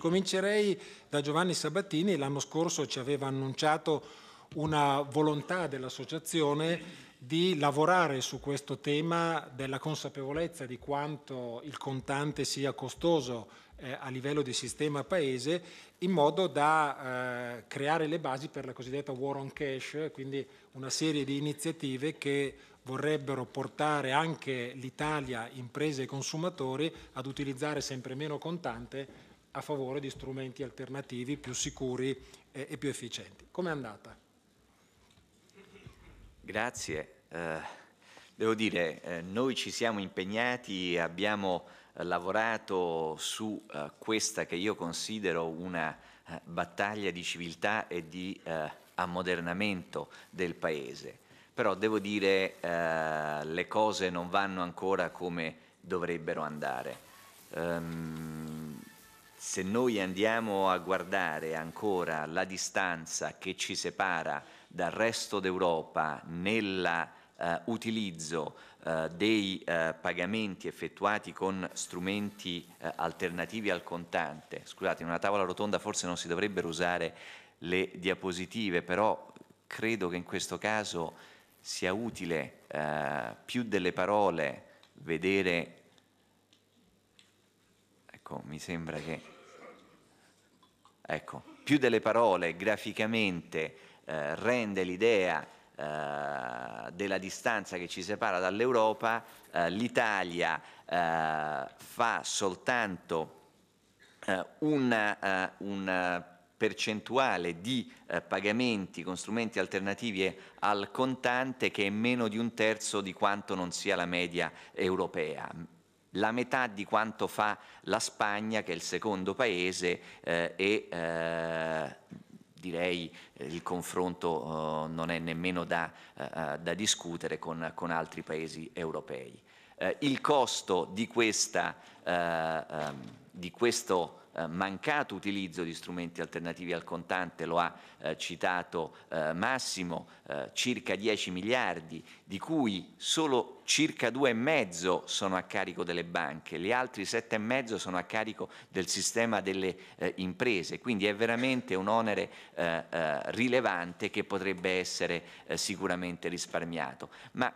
Comincerei da Giovanni Sabattini, l'anno scorso ci aveva annunciato una volontà dell'associazione di lavorare su questo tema della consapevolezza di quanto il contante sia costoso eh, a livello di sistema paese in modo da eh, creare le basi per la cosiddetta war on cash, quindi una serie di iniziative che vorrebbero portare anche l'Italia, imprese e consumatori ad utilizzare sempre meno contante a favore di strumenti alternativi più sicuri eh, e più efficienti. Com'è andata? Grazie. Eh, devo dire, eh, noi ci siamo impegnati, abbiamo eh, lavorato su eh, questa che io considero una eh, battaglia di civiltà e di ammodernamento del Paese. Però devo dire eh, le cose non vanno ancora come dovrebbero andare. Um, se noi andiamo a guardare ancora la distanza che ci separa dal resto d'Europa nell'utilizzo eh, uh, eh, uh, dei uh, pagamenti effettuati con strumenti alternativi al contante, scusate, in una tavola rotonda forse non si dovrebbero usare le diapositive, però credo che in questo caso sia utile più delle parole vedere Ecco, mi sembra che... Ecco, più delle parole graficamente eh, rende l'idea eh, della distanza che ci separa dall'Europa, eh, l'Italia eh, fa soltanto una, eh, una percentuale di eh, pagamenti con strumenti alternativi al contante che è meno di un terzo di quanto non sia la media europea la metà di quanto fa la Spagna, che è il secondo paese, eh, e eh, direi eh, il confronto eh, non è nemmeno da, eh, eh, da discutere con, con, altri paesi europei. il costo di, questa, ehm, di questo eh, mancato utilizzo di strumenti alternativi al contante, lo ha eh, citato eh, Massimo, eh, circa 10 miliardi, di cui solo circa 2,5 sono a carico delle banche, gli altri 7,5 sono a carico del sistema delle eh, imprese, quindi è veramente un onere eh, rilevante che potrebbe essere sicuramente risparmiato. Ma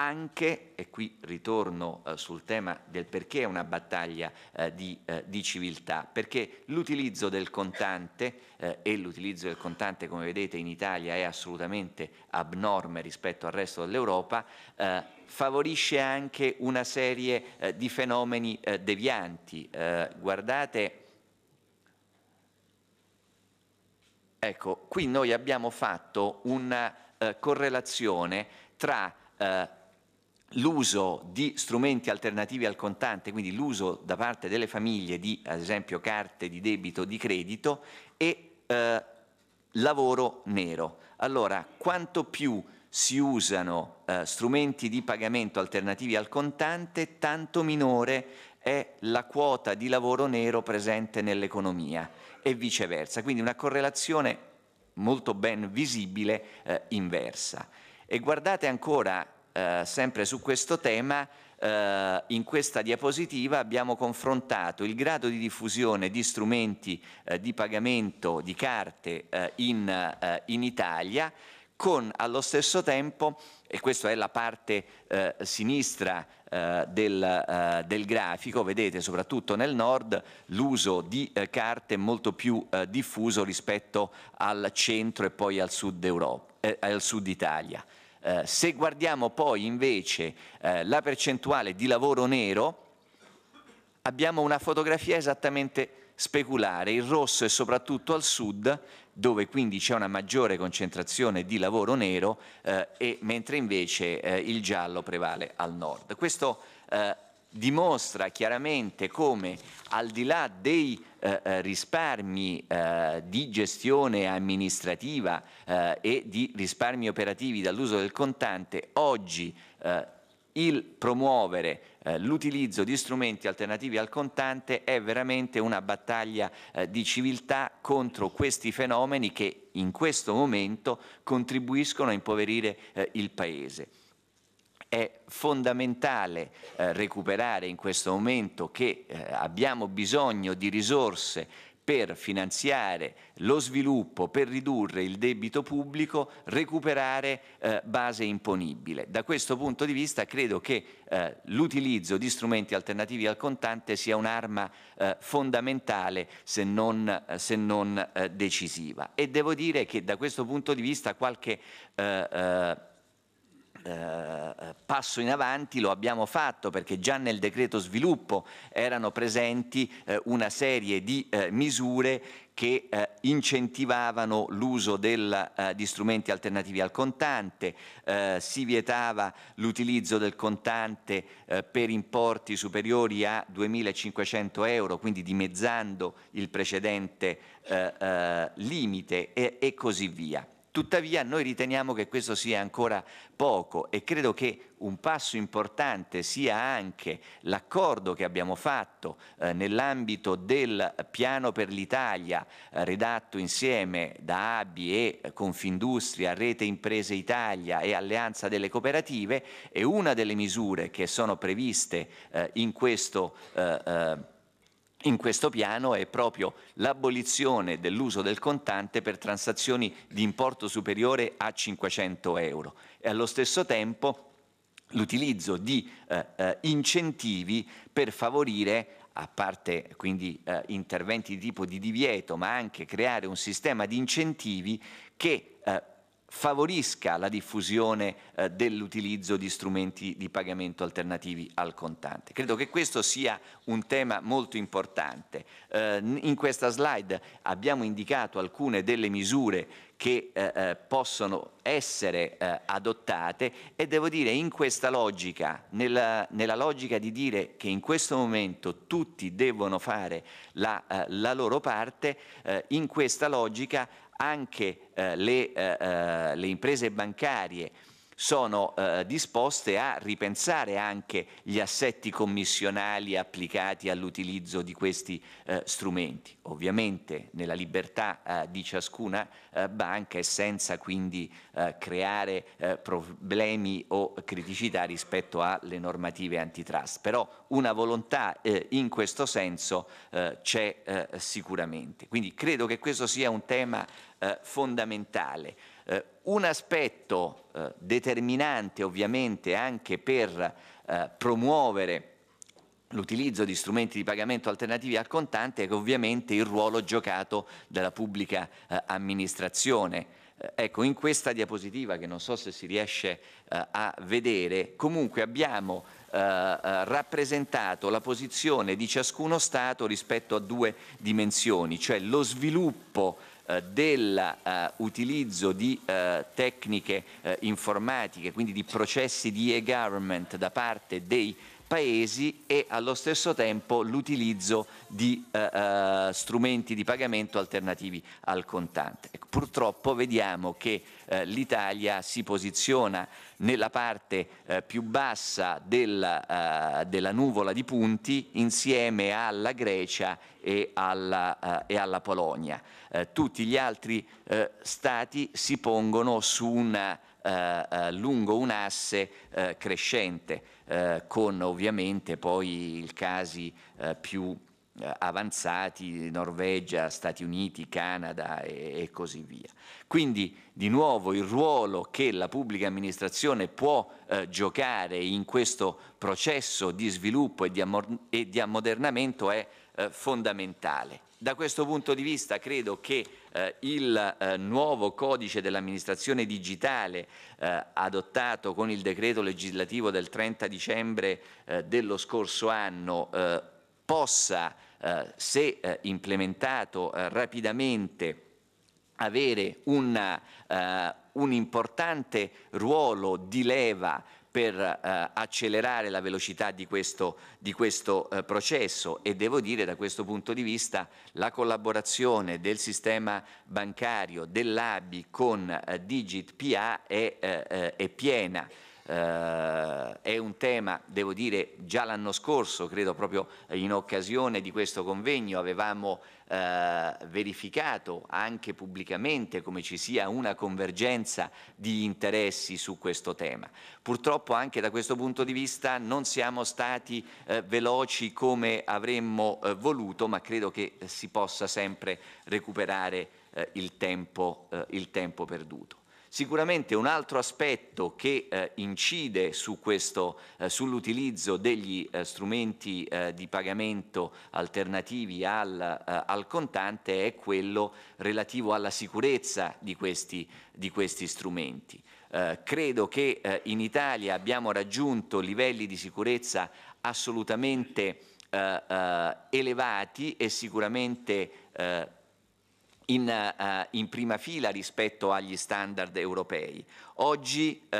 anche, e qui ritorno eh, sul tema del perché è una battaglia eh, di, eh, di, civiltà, perché l'utilizzo del contante eh, e l'utilizzo del contante come vedete in Italia è assolutamente abnorme rispetto al resto dell'Europa, eh, favorisce anche una serie eh, di fenomeni devianti. guardate, ecco, qui noi abbiamo fatto una correlazione tra l'uso di strumenti alternativi al contante, quindi l'uso da parte delle famiglie di, ad esempio, carte di debito, di credito e eh, lavoro nero. Allora, quanto più si usano eh, strumenti di pagamento alternativi al contante, tanto minore è la quota di lavoro nero presente nell'economia e viceversa. Quindi una correlazione molto ben visibile eh, inversa. E guardate ancora eh, sempre su questo tema, eh, in questa diapositiva abbiamo confrontato il grado di diffusione di strumenti eh, di pagamento di carte eh, in, eh, in Italia con allo stesso tempo, e questa è la parte eh, sinistra eh, del, eh, del, grafico, vedete soprattutto nel nord l'uso di carte molto più diffuso rispetto al centro e poi al sud, Europa, al sud Italia. Eh, se guardiamo poi invece eh, la percentuale di lavoro nero, abbiamo una fotografia esattamente speculare. Il rosso è soprattutto al sud, dove quindi c'è una maggiore concentrazione di lavoro nero, eh, mentre invece eh, il giallo prevale al nord. Questo eh, dimostra chiaramente come al di là dei eh, eh, risparmi eh, di gestione amministrativa eh, e di risparmi operativi dall'uso del contante, oggi eh, il promuovere eh, l'utilizzo di strumenti alternativi al contante è veramente una battaglia di civiltà contro questi fenomeni che in questo momento contribuiscono a impoverire il Paese. È fondamentale eh, recuperare in questo momento che eh, abbiamo bisogno di risorse per finanziare lo sviluppo, per ridurre il debito pubblico, recuperare eh, base imponibile. Da questo punto di vista credo che eh, l'utilizzo di strumenti alternativi al contante sia un'arma eh, fondamentale se non, eh, se non eh, decisiva. E devo dire che da questo punto di vista qualche eh, eh, eh, passo in avanti lo abbiamo fatto perché già nel decreto sviluppo erano presenti eh, una serie di eh, misure che eh, incentivavano l'uso del, eh, di strumenti alternativi al contante, eh, si vietava l'utilizzo del contante eh, per importi superiori a 2.500 euro, quindi dimezzando il precedente eh, limite e, e così via. Tuttavia noi riteniamo che questo sia ancora poco e credo che un passo importante sia anche l'accordo che abbiamo fatto eh, nell'ambito del piano per l'Italia eh, redatto insieme da ABI e eh, Confindustria, Rete Imprese Italia e Alleanza delle Cooperative e una delle misure che sono previste eh, in questo eh, eh, in questo piano è proprio l'abolizione dell'uso del contante per transazioni di importo superiore a 500 euro e allo stesso tempo l'utilizzo di eh, eh, incentivi per favorire a parte quindi eh, interventi di tipo di divieto, ma anche creare un sistema di incentivi che eh, favorisca la diffusione eh, dell'utilizzo di strumenti di pagamento alternativi al contante. Credo che questo sia un tema molto importante. Eh, in questa slide abbiamo indicato alcune delle misure che eh, eh, possono essere eh, adottate e devo dire in questa logica, nella, nella, logica di dire che in questo momento tutti devono fare la, eh, la loro parte, eh, in questa logica anche eh, le, le imprese bancarie sono eh, disposte a ripensare anche gli assetti commissionali applicati all'utilizzo di questi eh, strumenti. Ovviamente nella libertà eh, di ciascuna eh, banca e senza quindi eh, creare eh, problemi o criticità rispetto alle normative antitrust. Però una volontà in questo senso c'è sicuramente. Quindi credo che questo sia un tema fondamentale. Eh, un aspetto eh, determinante ovviamente anche per eh, promuovere l'utilizzo di strumenti di pagamento alternativi al contante è ovviamente il ruolo giocato dalla pubblica eh, amministrazione. Eh, ecco, in questa diapositiva, che non so se si riesce uh, a vedere, comunque abbiamo uh, rappresentato la posizione di ciascuno Stato rispetto a due dimensioni, cioè lo sviluppo eh, dell'utilizzo eh, di eh, tecniche eh, informatiche, quindi di processi di e-government da parte dei paesi e allo stesso tempo l'utilizzo di eh, eh strumenti di pagamento alternativi al contante. Ecco, purtroppo vediamo che eh, l'Italia si posiziona nella parte eh, più bassa della, eh, della, nuvola di punti insieme alla Grecia e alla, eh, e alla Polonia. tutti gli altri stati si pongono su una, lungo un asse crescente. Eh, con ovviamente poi i casi eh, più eh, avanzati, Norvegia, Stati Uniti, Canada e, e, così via. Quindi di nuovo il ruolo che la pubblica amministrazione può eh, giocare in questo processo di sviluppo e di, e di ammodernamento è eh, fondamentale. Da questo punto di vista credo che eh, il eh, nuovo codice dell'amministrazione digitale eh, adottato con il decreto legislativo del 30 dicembre eh, dello scorso anno eh, possa, eh, se implementato rapidamente, avere una, un importante ruolo di leva per eh, accelerare la velocità di questo, di questo eh, processo e devo dire da questo punto di vista la collaborazione del sistema bancario, dell'ABI con eh, Digit PA è, eh, eh, è piena eh, è un tema, devo dire, già l'anno scorso, credo proprio in occasione di questo convegno, avevamo eh, verificato anche pubblicamente come ci sia una convergenza di interessi su questo tema. Purtroppo anche da questo punto di vista non siamo stati eh, veloci come avremmo eh, voluto, ma credo che si possa sempre recuperare eh, il tempo, eh, il tempo perduto. Sicuramente un altro aspetto che eh, incide su eh, sull'utilizzo degli eh, strumenti eh, di pagamento alternativi al, eh, al, contante è quello relativo alla sicurezza di questi, di questi strumenti. Eh, credo che in Italia abbiamo raggiunto livelli di sicurezza assolutamente elevati e sicuramente in, uh, in, prima fila rispetto agli standard europei. Oggi uh,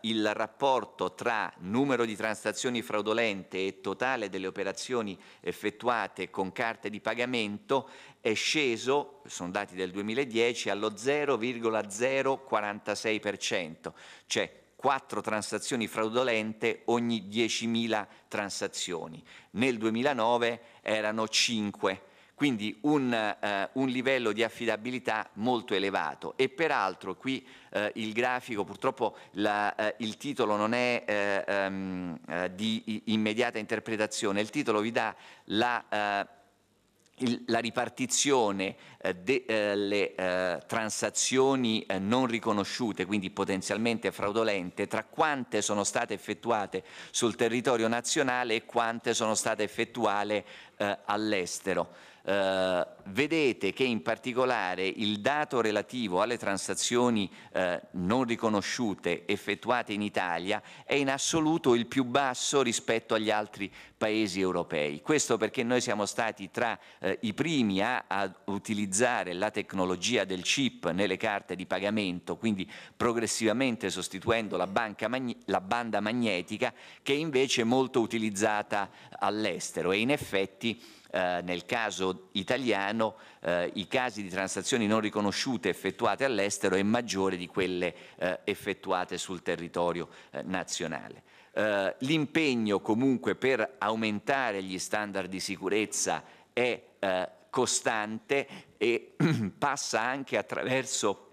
il rapporto tra numero di transazioni fraudolente e totale delle operazioni effettuate con carte di pagamento è sceso, sono dati del 2010, allo 0,046%, cioè 4 transazioni fraudolente ogni 10.000 transazioni. Nel 2009 erano 5 quindi un, eh, un, livello di affidabilità molto elevato e peraltro qui eh, il grafico purtroppo la, eh, il titolo non è eh, ehm, eh, di immediata interpretazione, il titolo vi dà la, eh, il, la ripartizione delle transazioni non riconosciute, quindi potenzialmente fraudolente, tra quante sono state effettuate sul territorio nazionale e quante sono state effettuate eh, all'estero. Eh, vedete che in particolare il dato relativo alle transazioni eh, non riconosciute effettuate in Italia è in assoluto il più basso rispetto agli altri paesi europei. Questo perché noi siamo stati tra eh, i primi a, a, utilizzare la tecnologia del chip nelle carte di pagamento, quindi progressivamente sostituendo la, la banda magnetica che invece è molto utilizzata all'estero e in effetti Infatti eh, nel caso italiano eh, i casi di transazioni non riconosciute effettuate all'estero è maggiore di quelle eh, effettuate sul territorio eh, nazionale. Eh, l'impegno comunque per aumentare gli standard di sicurezza è eh, costante e passa anche attraverso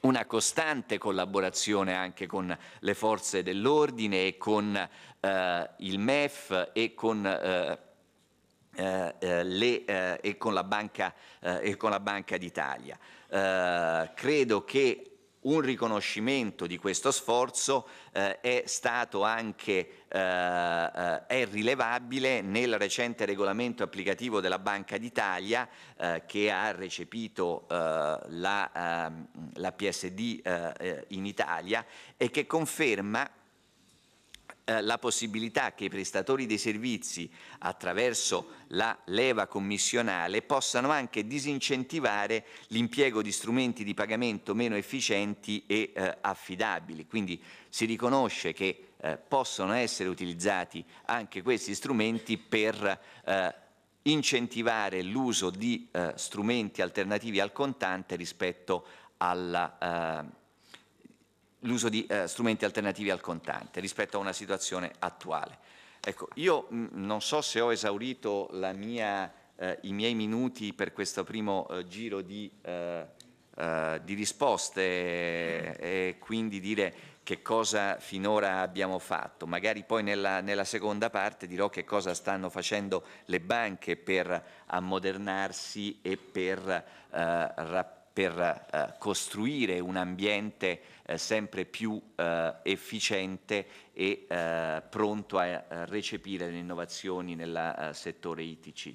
una costante collaborazione anche con le forze dell'ordine e con eh, il MEF e con eh, eh, eh, le, eh, e con la Banca, Banca d'Italia. credo che un riconoscimento di questo sforzo eh, è stato anche eh, è rilevabile nel recente regolamento applicativo della Banca d'Italia eh, che ha recepito la, ehm, la, PSD in Italia e che conferma eh, la possibilità che i prestatori dei servizi attraverso la leva commissionale possano anche disincentivare l'impiego di strumenti di pagamento meno efficienti e eh, affidabili. Quindi si riconosce che eh, possono essere utilizzati anche questi strumenti per eh, incentivare l'uso di eh, strumenti alternativi al contante rispetto alla l'uso di eh, strumenti alternativi al contante rispetto a una situazione attuale. Ecco, io mh, mm, non so se ho esaurito mia, eh, i miei minuti per questo primo eh, giro di, eh, eh, di risposte e quindi dire che cosa finora abbiamo fatto. Magari poi nella, nella, seconda parte dirò che cosa stanno facendo le banche per ammodernarsi e per eh, per eh, costruire un ambiente eh, sempre più eh, efficiente e pronto a recepire le innovazioni nel settore ITC.